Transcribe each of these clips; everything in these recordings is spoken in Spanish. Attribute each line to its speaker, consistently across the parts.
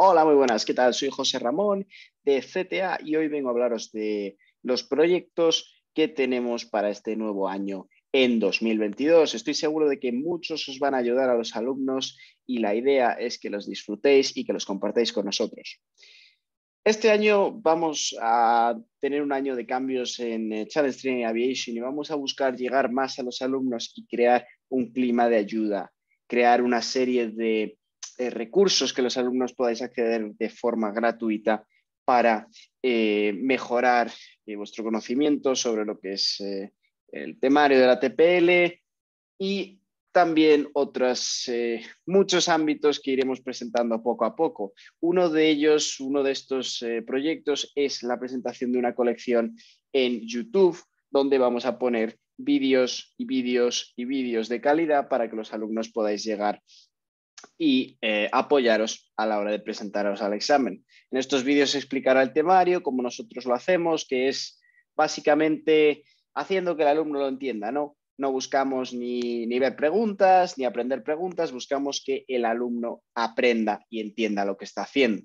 Speaker 1: Hola, muy buenas, ¿qué tal? Soy José Ramón de CTA y hoy vengo a hablaros de los proyectos que tenemos para este nuevo año en 2022. Estoy seguro de que muchos os van a ayudar a los alumnos y la idea es que los disfrutéis y que los compartáis con nosotros. Este año vamos a tener un año de cambios en eh, Challenge Training Aviation y vamos a buscar llegar más a los alumnos y crear un clima de ayuda, crear una serie de eh, recursos que los alumnos podáis acceder de forma gratuita para eh, mejorar eh, vuestro conocimiento sobre lo que es el temario de la TPL y también otros muchos ámbitos que iremos presentando poco a poco. Uno de ellos, uno de estos proyectos es la presentación de una colección en YouTube donde vamos a poner vídeos y vídeos y vídeos de calidad para que los alumnos podáis llegar y eh, apoyaros a la hora de presentaros al examen. En estos vídeos se explicará el temario, como nosotros lo hacemos, que es básicamente haciendo que el alumno lo entienda, ¿no? No buscamos ni, ni ver preguntas, ni aprender preguntas, buscamos que el alumno aprenda y entienda lo que está haciendo.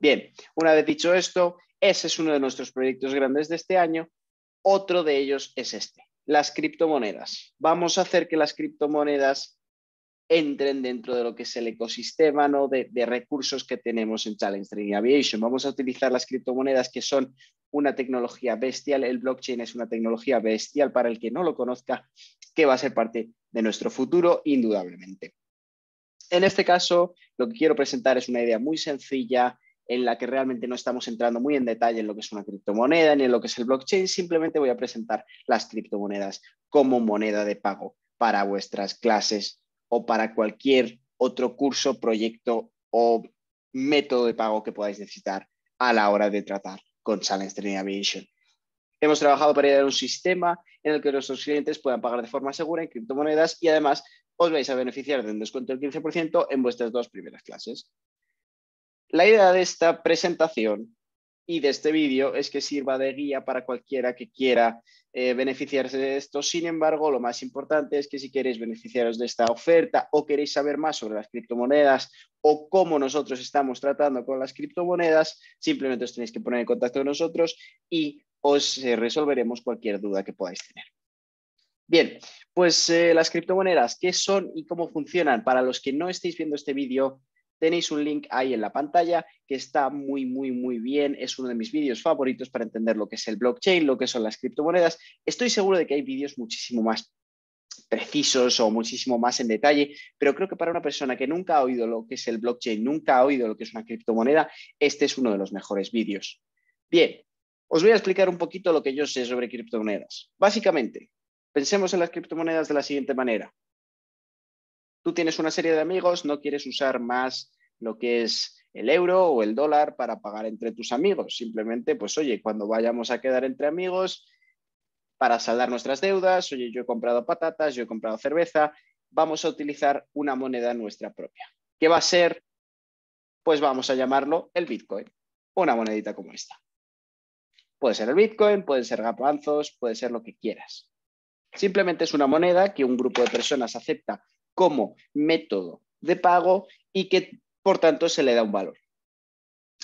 Speaker 1: Bien, una vez dicho esto, ese es uno de nuestros proyectos grandes de este año. Otro de ellos es este, las criptomonedas. Vamos a hacer que las criptomonedas entren dentro de lo que es el ecosistema ¿no? de, recursos que tenemos en Challenge Training Aviation. Vamos a utilizar las criptomonedas que son una tecnología bestial, el blockchain es una tecnología bestial para el que no lo conozca, que va a ser parte de nuestro futuro indudablemente. En este caso, lo que quiero presentar es una idea muy sencilla en la que realmente no estamos entrando muy en detalle en lo que es una criptomoneda ni en lo que es el blockchain, simplemente voy a presentar las criptomonedas como moneda de pago para vuestras clases o para cualquier otro curso, proyecto o método de pago que podáis necesitar a la hora de tratar con Challenge Training Aviation. Hemos trabajado para idear un sistema en el que nuestros clientes puedan pagar de forma segura en criptomonedas y además os vais a beneficiar de un descuento del 15% en vuestras dos primeras clases. La idea de esta presentación y de este vídeo es que sirva de guía para cualquiera que quiera eh, beneficiarse de esto. Sin embargo, lo más importante es que si queréis beneficiaros de esta oferta o queréis saber más sobre las criptomonedas o cómo nosotros estamos tratando con las criptomonedas, simplemente os tenéis que poner en contacto con nosotros y os eh, resolveremos cualquier duda que podáis tener. Bien, pues eh, las criptomonedas, ¿qué son y cómo funcionan? Para los que no estéis viendo este vídeo, tenéis un link ahí en la pantalla que está muy, muy, muy bien. Es uno de mis vídeos favoritos para entender lo que es el blockchain, lo que son las criptomonedas. Estoy seguro de que hay vídeos muchísimo más precisos o muchísimo más en detalle, pero creo que para una persona que nunca ha oído lo que es el blockchain, nunca ha oído lo que es una criptomoneda, este es uno de los mejores vídeos. Bien, os voy a explicar un poquito lo que yo sé sobre criptomonedas. Básicamente, pensemos en las criptomonedas de la siguiente manera tú tienes una serie de amigos, no quieres usar más lo que es el euro o el dólar para pagar entre tus amigos. Simplemente, pues oye, cuando vayamos a quedar entre amigos para saldar nuestras deudas, oye, yo he comprado patatas, yo he comprado cerveza, vamos a utilizar una moneda nuestra propia. ¿Qué va a ser? Pues vamos a llamarlo el Bitcoin, una monedita como esta. Puede ser el Bitcoin, pueden ser garbanzos, puede ser lo que quieras. Simplemente es una moneda que un grupo de personas acepta como método de pago y que por tanto se le da un valor.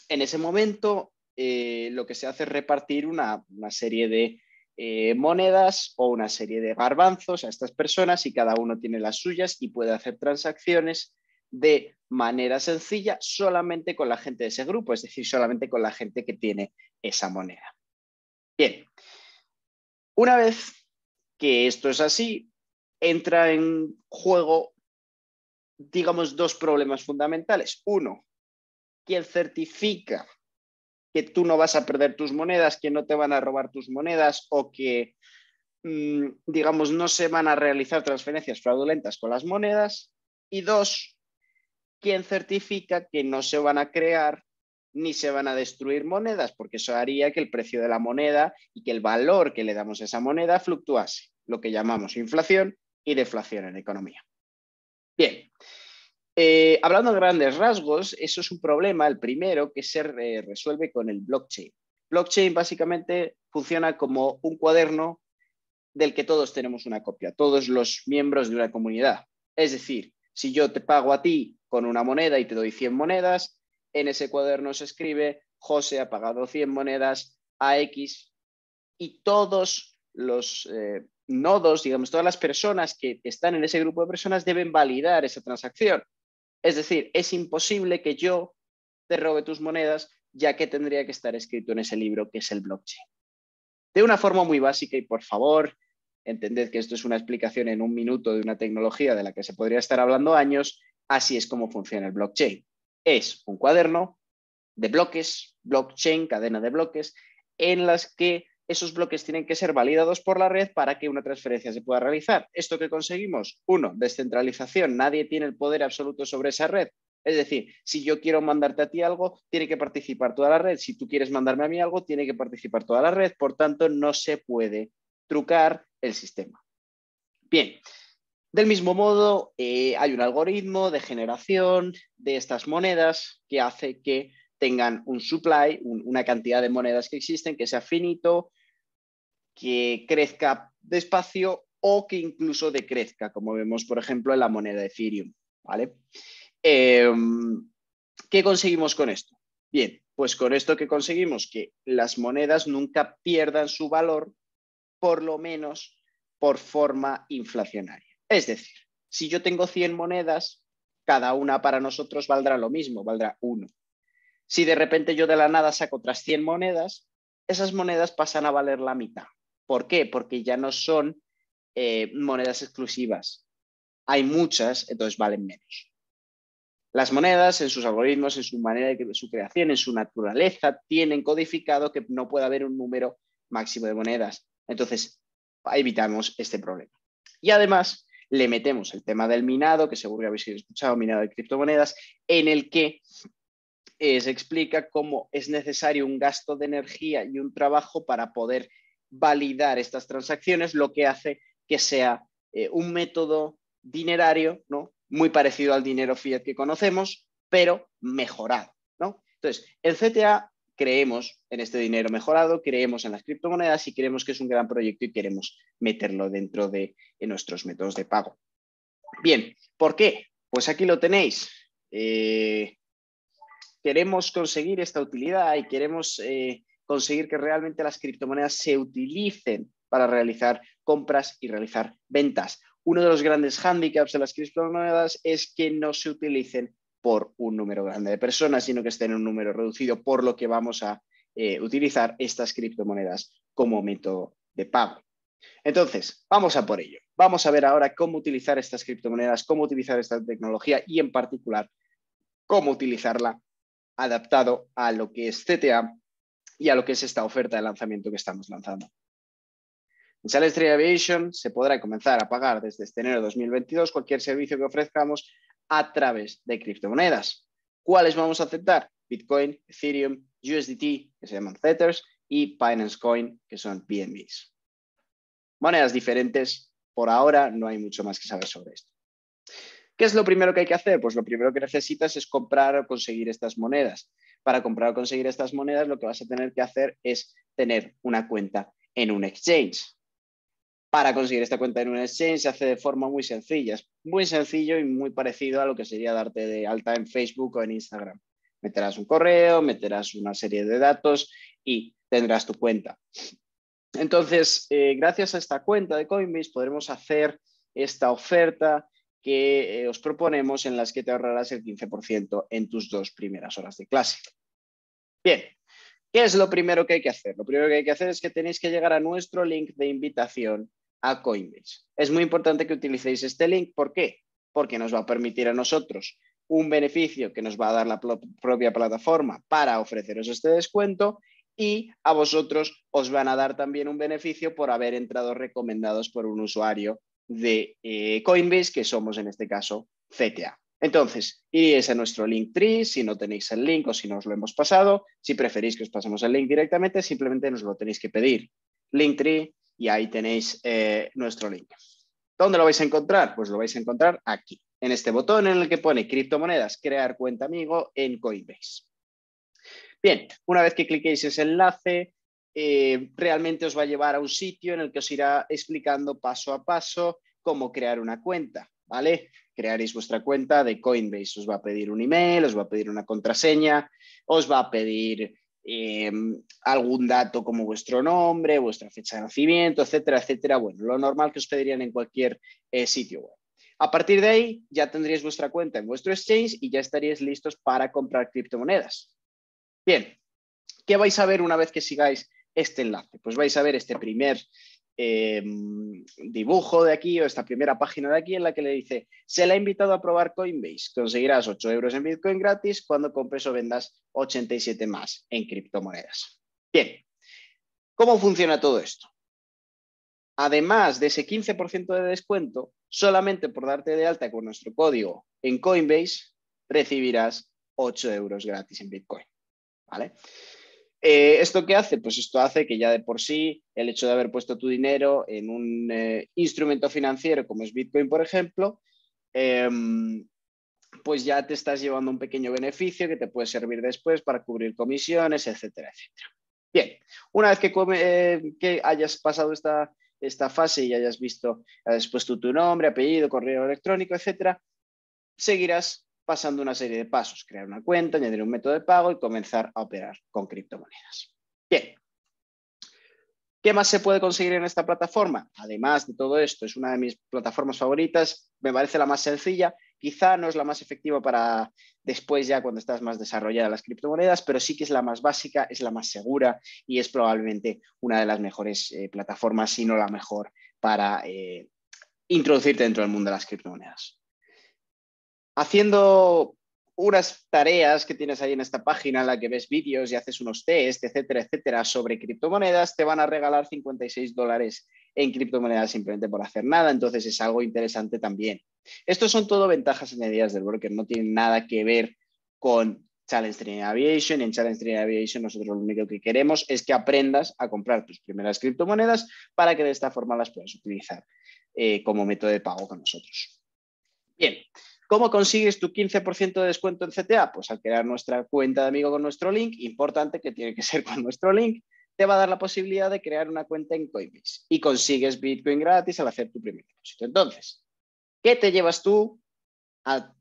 Speaker 1: En ese momento eh, lo que se hace es repartir una, serie de eh, monedas o una serie de garbanzos a estas personas y cada uno tiene las suyas y puede hacer transacciones de manera sencilla solamente con la gente de ese grupo, es decir, solamente con la gente que tiene esa moneda. Bien, una vez que esto es así, entra en juego, digamos, dos problemas fundamentales. Uno, quien certifica que tú no vas a perder tus monedas, que no te van a robar tus monedas o que, mm, digamos, no se van a realizar transferencias fraudulentas con las monedas. Y dos, quién certifica que no se van a crear ni se van a destruir monedas, porque eso haría que el precio de la moneda y que el valor que le damos a esa moneda fluctuase, lo que llamamos inflación, y deflación en economía. Bien, eh, hablando de grandes rasgos, eso es un problema, el primero, que se eh, resuelve con el blockchain. Blockchain básicamente funciona como un cuaderno del que todos tenemos una copia, todos los miembros de una comunidad. Es decir, si yo te pago a ti con una moneda y te doy 100 monedas, en ese cuaderno se escribe, José ha pagado 100 monedas a X y todos los eh, nodos, digamos, todas las personas que están en ese grupo de personas deben validar esa transacción. Es decir, es imposible que yo te robe tus monedas, ya que tendría que estar escrito en ese libro que es el blockchain. De una forma muy básica y por favor, entended que esto es una explicación en un minuto de una tecnología de la que se podría estar hablando años, así es como funciona el blockchain. Es un cuaderno de bloques, blockchain, cadena de bloques, en las que esos bloques tienen que ser validados por la red para que una transferencia se pueda realizar. ¿Esto que conseguimos? Uno, descentralización. Nadie tiene el poder absoluto sobre esa red. Es decir, si yo quiero mandarte a ti algo, tiene que participar toda la red. Si tú quieres mandarme a mí algo, tiene que participar toda la red. Por tanto, no se puede trucar el sistema. Bien, del mismo modo, eh, hay un algoritmo de generación de estas monedas que hace que tengan un supply, una cantidad de monedas que existen, que sea finito que crezca despacio o que incluso decrezca, como vemos, por ejemplo, en la moneda de Ethereum. ¿vale? Em, ¿Qué conseguimos con esto? Bien, pues con esto que conseguimos que las monedas nunca pierdan su valor, por lo menos por forma inflacionaria. Es decir, si yo tengo 100 monedas, cada una para nosotros valdrá lo mismo, valdrá uno. Si de repente yo de la nada saco otras 100 monedas, esas monedas pasan a valer la mitad ¿Por qué? Porque ya no son eh, monedas exclusivas. Hay muchas, entonces valen menos. Las monedas, en sus algoritmos, en su manera de su creación, en su naturaleza, tienen codificado que no puede haber un número máximo de monedas. Entonces, evitamos este problema. Y además, le metemos el tema del minado, que seguro que habéis escuchado, minado de criptomonedas, en el que eh, se explica cómo es necesario un gasto de energía y un trabajo para poder validar estas transacciones, lo que hace que sea eh, un método dinerario, ¿no? Muy parecido al dinero fiat que conocemos, pero mejorado, ¿no? Entonces, el CTA creemos en este dinero mejorado, creemos en las criptomonedas y creemos que es un gran proyecto y queremos meterlo dentro de, nuestros métodos de pago. Bien, ¿por qué? Pues aquí lo tenéis. Eh, queremos conseguir esta utilidad y queremos eh, conseguir que realmente las criptomonedas se utilicen para realizar compras y realizar ventas. Uno de los grandes hándicaps de las criptomonedas es que no se utilicen por un número grande de personas, sino que estén en un número reducido, por lo que vamos a eh, utilizar estas criptomonedas como método de pago. Entonces, vamos a por ello. Vamos a ver ahora cómo utilizar estas criptomonedas, cómo utilizar esta tecnología y en particular cómo utilizarla adaptado a lo que es CTA y a lo que es esta oferta de lanzamiento que estamos lanzando. En Sales Aviation se podrá comenzar a pagar desde este enero de 2022 cualquier servicio que ofrezcamos a través de criptomonedas. ¿Cuáles vamos a aceptar? Bitcoin, Ethereum, USDT, que se llaman Tethers, y Binance Coin, que son BNBs. Monedas diferentes, por ahora no hay mucho más que saber sobre esto. ¿Qué es lo primero que hay que hacer? Pues lo primero que necesitas es comprar o conseguir estas monedas para comprar o conseguir estas monedas, lo que vas a tener que hacer es tener una cuenta en un exchange. Para conseguir esta cuenta en un exchange se hace de forma muy sencilla, es muy sencillo y muy parecido a lo que sería darte de alta en Facebook o en Instagram. Meterás un correo, meterás una serie de datos y tendrás tu cuenta. Entonces, eh, gracias a esta cuenta de Coinbase podremos hacer esta oferta que eh, os proponemos en las que te ahorrarás el 15% en tus dos primeras horas de clase. Bien, ¿qué es lo primero que hay que hacer? Lo primero que hay que hacer es que tenéis que llegar a nuestro link de invitación a Coinbase. Es muy importante que utilicéis este link. ¿Por qué? Porque nos va a permitir a nosotros un beneficio que nos va a dar la propia plataforma para ofreceros este descuento y a vosotros os van a dar también un beneficio por haber entrado recomendados por un usuario de eh, Coinbase, que somos en este caso CTA. Entonces, iréis a nuestro link tree, si no tenéis el link o si no os lo hemos pasado, si preferís que os pasemos el link directamente, simplemente nos lo tenéis que pedir. Link tree y ahí tenéis eh, nuestro link. ¿Dónde lo vais a encontrar? Pues lo vais a encontrar aquí, en este botón en el que pone criptomonedas, crear cuenta amigo en Coinbase. Bien, una vez que cliquéis ese enlace, eh, realmente os va a llevar a un sitio en el que os irá explicando paso a paso cómo crear una cuenta, ¿vale? Crearéis vuestra cuenta de Coinbase, os va a pedir un email, os va a pedir una contraseña, os va a pedir eh, algún dato como vuestro nombre, vuestra fecha de nacimiento, etcétera, etcétera. Bueno, lo normal que os pedirían en cualquier eh, sitio A partir de ahí ya tendríais vuestra cuenta en vuestro exchange y ya estaríais listos para comprar criptomonedas. Bien, ¿qué vais a ver una vez que sigáis este enlace. Pues vais a ver este primer eh, dibujo de aquí o esta primera página de aquí en la que le dice, se le ha invitado a probar Coinbase, conseguirás 8 euros en Bitcoin gratis cuando compres o vendas 87 más en criptomonedas. Bien, ¿cómo funciona todo esto? Además de ese 15% de descuento, solamente por darte de alta con nuestro código en Coinbase, recibirás 8 euros gratis en Bitcoin. ¿Vale? Eh, ¿Esto qué hace? Pues esto hace que ya de por sí el hecho de haber puesto tu dinero en un eh, instrumento financiero como es Bitcoin, por ejemplo, em, pues ya te estás llevando un pequeño beneficio que te puede servir después para cubrir comisiones, etcétera, etcétera. Bien, una vez que, eh, hayas pasado esta, fase y hayas visto, has puesto tu nombre, apellido, correo electrónico, etcétera, seguirás pasando una serie de pasos, crear una cuenta, añadir un método de pago y comenzar a operar con criptomonedas. Bien, ¿Qué más se puede conseguir en esta plataforma? Además de todo esto, es una de mis plataformas favoritas, me parece la más sencilla, quizá no es la más efectiva para después ya cuando estás más desarrollada las criptomonedas, pero sí que es la más básica, es la más segura y es probablemente una de las mejores eh, plataformas, si no la mejor, para eh, introducirte dentro del mundo de las criptomonedas haciendo unas tareas que tienes ahí en esta página en la que ves vídeos y haces unos test, etcétera, etcétera, sobre criptomonedas, te van a regalar 56 dólares en criptomonedas simplemente por hacer nada. Entonces es algo interesante también. Estos son todo ventajas añadidas del broker, no tienen nada que ver con Challenge Training Aviation. En Challenge Training Aviation nosotros lo único que queremos es que aprendas a comprar tus primeras criptomonedas para que de esta forma las puedas utilizar eh, como método de pago con nosotros. Bien, ¿Cómo consigues tu 15% de descuento en CTA? Pues al crear nuestra cuenta de amigo con nuestro link, importante que tiene que ser con nuestro link, te va a dar la posibilidad de crear una cuenta en Coinbase y consigues Bitcoin gratis al hacer tu primer depósito. Entonces, ¿qué te llevas tú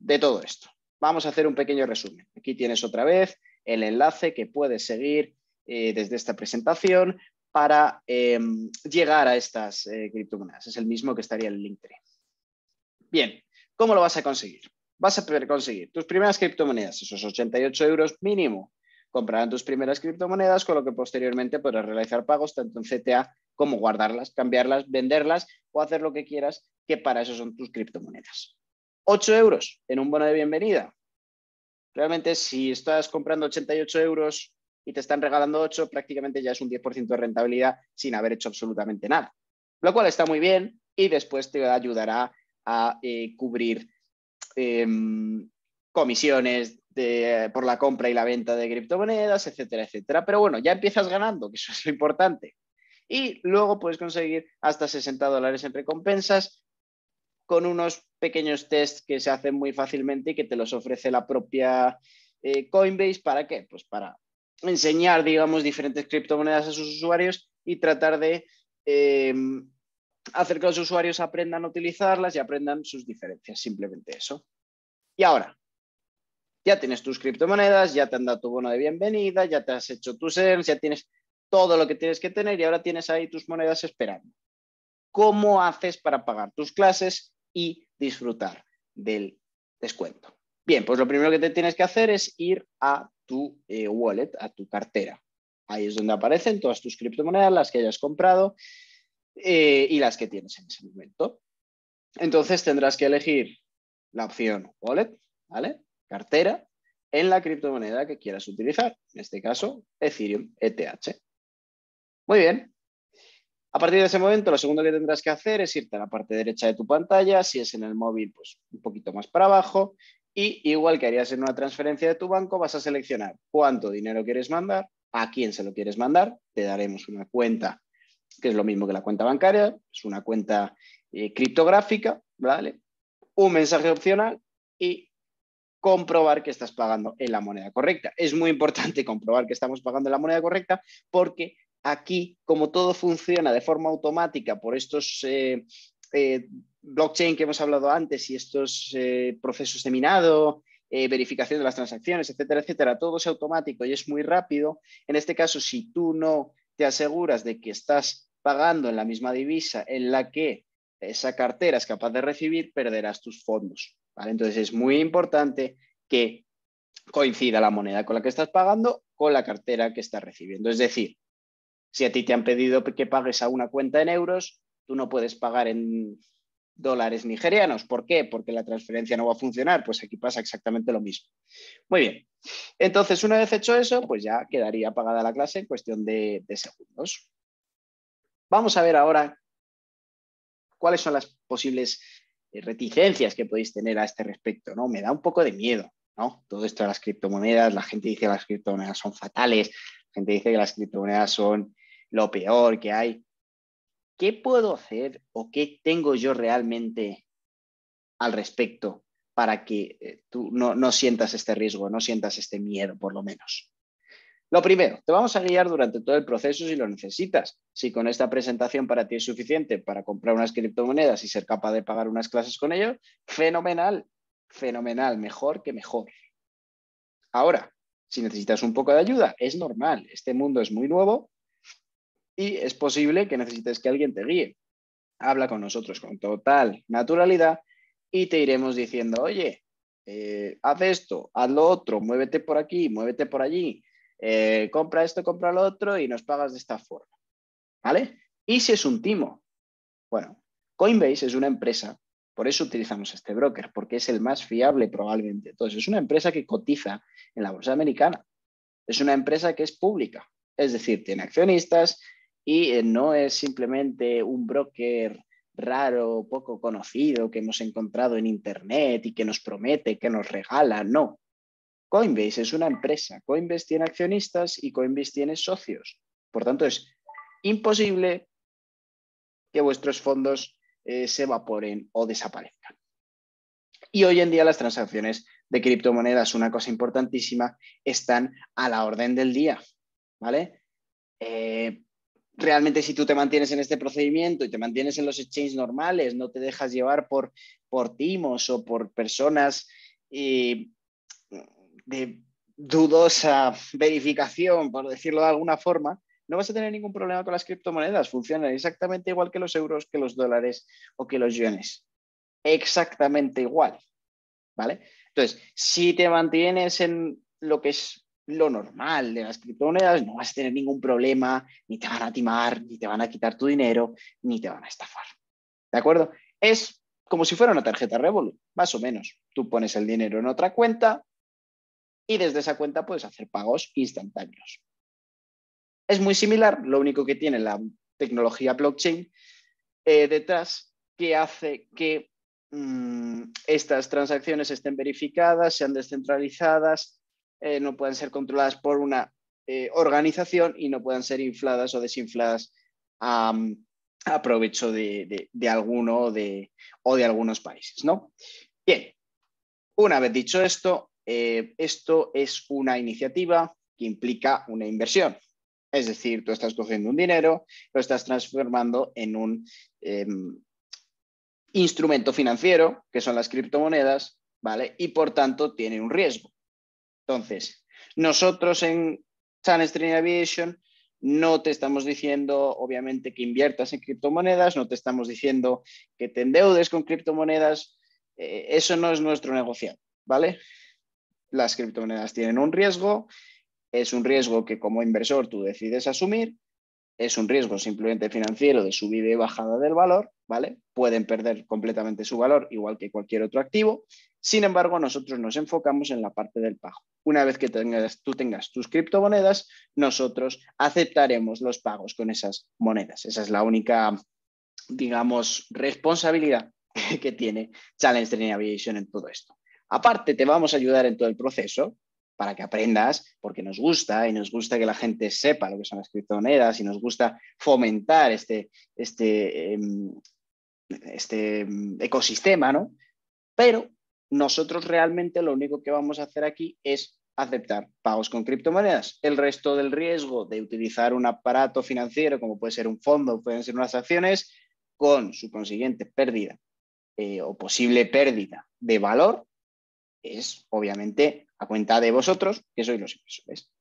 Speaker 1: de todo esto? Vamos a hacer un pequeño resumen. Aquí tienes otra vez el enlace que puedes seguir eh, desde esta presentación para em, llegar a estas eh, criptomonedas. Es el mismo que estaría en Linktree. Bien, ¿Cómo lo vas a conseguir? Vas a poder conseguir tus primeras criptomonedas, esos 88 euros mínimo, comprarán tus primeras criptomonedas, con lo que posteriormente podrás realizar pagos tanto en CTA como guardarlas, cambiarlas, venderlas o hacer lo que quieras, que para eso son tus criptomonedas. 8 euros en un bono de bienvenida. Realmente si estás comprando 88 euros y te están regalando 8, prácticamente ya es un 10% de rentabilidad sin haber hecho absolutamente nada. Lo cual está muy bien y después te ayudará a eh, cubrir em, comisiones por la compra y la venta de criptomonedas, etcétera, etcétera. Pero bueno, ya empiezas ganando, que eso es lo importante. Y luego puedes conseguir hasta 60 dólares en recompensas con unos pequeños tests que se hacen muy fácilmente y que te los ofrece la propia eh, Coinbase. ¿Para qué? Pues para enseñar, digamos, diferentes criptomonedas a sus usuarios y tratar de em, hacer que los usuarios aprendan a utilizarlas y aprendan sus diferencias, simplemente eso. Y ahora, ya tienes tus criptomonedas, ya te han dado tu bono de bienvenida, ya te has hecho tus ser ya tienes todo lo que tienes que tener y ahora tienes ahí tus monedas esperando. ¿Cómo haces para pagar tus clases y disfrutar del descuento? Bien, pues lo primero que te tienes que hacer es ir a tu eh, wallet, a tu cartera. Ahí es donde aparecen todas tus criptomonedas, las que hayas comprado, eh, y las que tienes en ese momento. Entonces tendrás que elegir la opción wallet, ¿vale? Cartera en la criptomoneda que quieras utilizar, en este caso Ethereum ETH. Muy bien. A partir de ese momento, lo segundo que tendrás que hacer es irte a la parte derecha de tu pantalla, si es en el móvil, pues un poquito más para abajo, y igual que harías en una transferencia de tu banco, vas a seleccionar cuánto dinero quieres mandar, a quién se lo quieres mandar, te daremos una cuenta que es lo mismo que la cuenta bancaria, es una cuenta eh, criptográfica, ¿vale? Un mensaje opcional y comprobar que estás pagando en la moneda correcta. Es muy importante comprobar que estamos pagando en la moneda correcta porque aquí, como todo funciona de forma automática por estos eh, eh, blockchain que hemos hablado antes y estos procesos de minado, verificación de las transacciones, etcétera, etcétera, todo es automático y es muy rápido. En este caso, si tú no te aseguras de que estás pagando en la misma divisa en la que esa cartera es capaz de recibir, perderás tus fondos. Entonces es muy importante que coincida la moneda con la que estás pagando con la cartera que estás recibiendo. Es decir, si a ti te han pedido que pagues a una cuenta en euros, tú no puedes pagar en dólares nigerianos. ¿Por qué? Porque la transferencia no va a funcionar. Pues aquí pasa exactamente lo mismo. Muy bien. Entonces, una vez hecho eso, pues ya quedaría pagada la clase en cuestión de, segundos. Vamos a ver ahora cuáles son las posibles eh, reticencias que podéis tener a este respecto. ¿no? Me da un poco de miedo. ¿no? Todo esto de las criptomonedas, la gente dice que las criptomonedas son fatales, la gente dice que las criptomonedas son lo peor que hay. ¿qué puedo hacer o qué tengo yo realmente al respecto para que eh, tú no, no sientas este riesgo, no sientas este miedo, por lo menos? Lo primero, te vamos a guiar durante todo el proceso si lo necesitas. Si con esta presentación para ti es suficiente para comprar unas criptomonedas y ser capaz de pagar unas clases con ellos, fenomenal, fenomenal, mejor que mejor. Ahora, si necesitas un poco de ayuda, es normal, este mundo es muy nuevo y es posible que necesites que alguien te guíe. Habla con nosotros con total naturalidad y te iremos diciendo, oye, eh, haz esto, haz lo otro, muévete por aquí, muévete por allí, eh, compra esto, compra lo otro y nos pagas de esta forma. ¿Vale? ¿Y si es un timo? Bueno, Coinbase es una empresa, por eso utilizamos este broker, porque es el más fiable probablemente. Entonces, es una empresa que cotiza en la bolsa americana. Es una empresa que es pública, es decir, tiene accionistas, y eh, no es simplemente un broker raro, poco conocido que hemos encontrado en Internet y que nos promete, que nos regala, no. Coinbase es una empresa, Coinbase tiene accionistas y Coinbase tiene socios. Por tanto, es imposible que vuestros fondos eh, se evaporen o desaparezcan. Y hoy en día las transacciones de criptomonedas, una cosa importantísima, están a la orden del día, ¿vale? Eh, realmente si tú te mantienes en este procedimiento y te mantienes en los exchanges normales, no te dejas llevar por, por timos o por personas eh, de dudosa verificación, por decirlo de alguna forma, no vas a tener ningún problema con las criptomonedas. Funcionan exactamente igual que los euros, que los dólares o que los yenes. Exactamente igual. ¿Vale? Entonces, si te mantienes en lo que es lo normal de las criptomonedas, no vas a tener ningún problema, ni te van a timar, ni te van a quitar tu dinero, ni te van a estafar. ¿De acuerdo? Es como si fuera una tarjeta Revolut, más o menos. Tú pones el dinero en otra cuenta y desde esa cuenta puedes hacer pagos instantáneos. Es muy similar, lo único que tiene la tecnología blockchain eh, detrás que hace que mm, estas transacciones estén verificadas, sean descentralizadas eh, no puedan ser controladas por una eh, organización y no puedan ser infladas o desinfladas a, provecho de, alguno o de, o de algunos países. ¿no? Bien, una vez dicho esto, eh, esto es una iniciativa que implica una inversión. Es decir, tú estás cogiendo un dinero, lo estás transformando en un em, instrumento financiero, que son las criptomonedas, ¿vale? Y por tanto tiene un riesgo. Entonces, nosotros en Sunstream Aviation no te estamos diciendo, obviamente, que inviertas en criptomonedas, no te estamos diciendo que te endeudes con criptomonedas. Eh, eso no es nuestro negocio, ¿vale? Las criptomonedas tienen un riesgo, es un riesgo que como inversor tú decides asumir es un riesgo simplemente financiero de subida y bajada del valor, ¿vale? Pueden perder completamente su valor, igual que cualquier otro activo. Sin embargo, nosotros nos enfocamos en la parte del pago. Una vez que tengas, tú tengas tus criptomonedas, nosotros aceptaremos los pagos con esas monedas. Esa es la única, digamos, responsabilidad que tiene Challenge Training Aviation en todo esto. Aparte, te vamos a ayudar en todo el proceso, para que aprendas, porque nos gusta y nos gusta que la gente sepa lo que son las criptomonedas y nos gusta fomentar este, este, em, este em, ecosistema, ¿no? Pero nosotros realmente lo único que vamos a hacer aquí es aceptar pagos con criptomonedas. El resto del riesgo de utilizar un aparato financiero, como puede ser un fondo, pueden ser unas acciones, con su consiguiente pérdida eh, o posible pérdida de valor, es obviamente a cuenta de vosotros, que sois los inversores.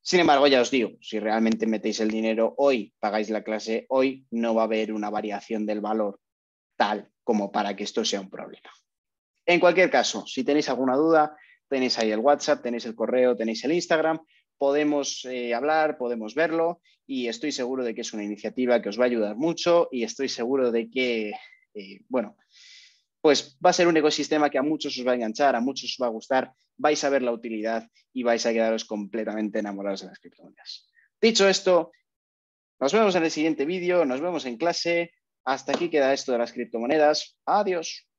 Speaker 1: Sin embargo, ya os digo, si realmente metéis el dinero hoy, pagáis la clase hoy, no va a haber una variación del valor tal como para que esto sea un problema. En cualquier caso, si tenéis alguna duda, tenéis ahí el WhatsApp, tenéis el correo, tenéis el Instagram, podemos eh, hablar, podemos verlo y estoy seguro de que es una iniciativa que os va a ayudar mucho y estoy seguro de que, eh, bueno, pues va a ser un ecosistema que a muchos os va a enganchar, a muchos os va a gustar, vais a ver la utilidad y vais a quedaros completamente enamorados de las criptomonedas. Dicho esto, nos vemos en el siguiente vídeo, nos vemos en clase. Hasta aquí queda esto de las criptomonedas. Adiós.